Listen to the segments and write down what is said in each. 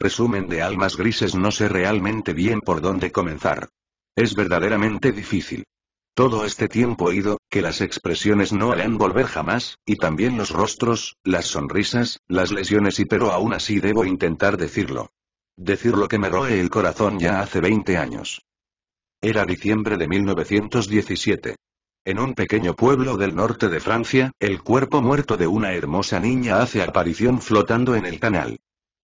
Resumen de almas grises No sé realmente bien por dónde comenzar. Es verdaderamente difícil. Todo este tiempo ido, que las expresiones no harán volver jamás, y también los rostros, las sonrisas, las lesiones y pero aún así debo intentar decirlo. Decir lo que me roe el corazón ya hace 20 años. Era diciembre de 1917. En un pequeño pueblo del norte de Francia, el cuerpo muerto de una hermosa niña hace aparición flotando en el canal.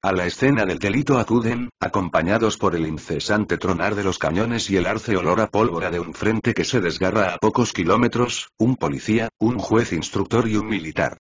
A la escena del delito acuden, acompañados por el incesante tronar de los cañones y el arce olor a pólvora de un frente que se desgarra a pocos kilómetros, un policía, un juez instructor y un militar.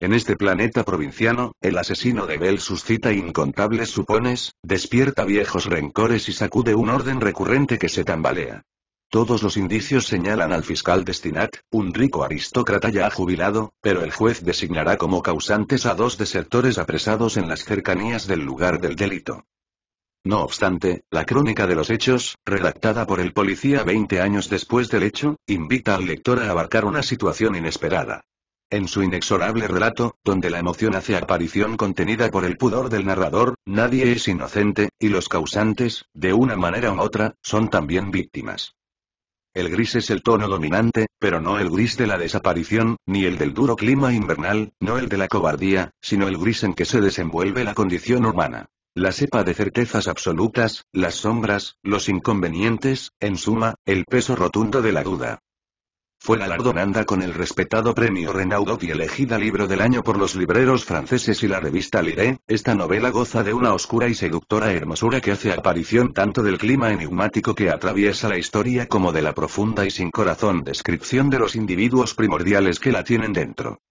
En este planeta provinciano, el asesino de Bell suscita incontables supones, despierta viejos rencores y sacude un orden recurrente que se tambalea. Todos los indicios señalan al fiscal Destinat, un rico aristócrata ya jubilado, pero el juez designará como causantes a dos desertores apresados en las cercanías del lugar del delito. No obstante, la crónica de los hechos, redactada por el policía 20 años después del hecho, invita al lector a abarcar una situación inesperada. En su inexorable relato, donde la emoción hace aparición contenida por el pudor del narrador, nadie es inocente, y los causantes, de una manera u otra, son también víctimas. El gris es el tono dominante, pero no el gris de la desaparición, ni el del duro clima invernal, no el de la cobardía, sino el gris en que se desenvuelve la condición humana. La cepa de certezas absolutas, las sombras, los inconvenientes, en suma, el peso rotundo de la duda. Fue galardonada con el respetado premio Renaudot y elegida libro del año por los libreros franceses y la revista Liré, esta novela goza de una oscura y seductora hermosura que hace aparición tanto del clima enigmático que atraviesa la historia como de la profunda y sin corazón descripción de los individuos primordiales que la tienen dentro.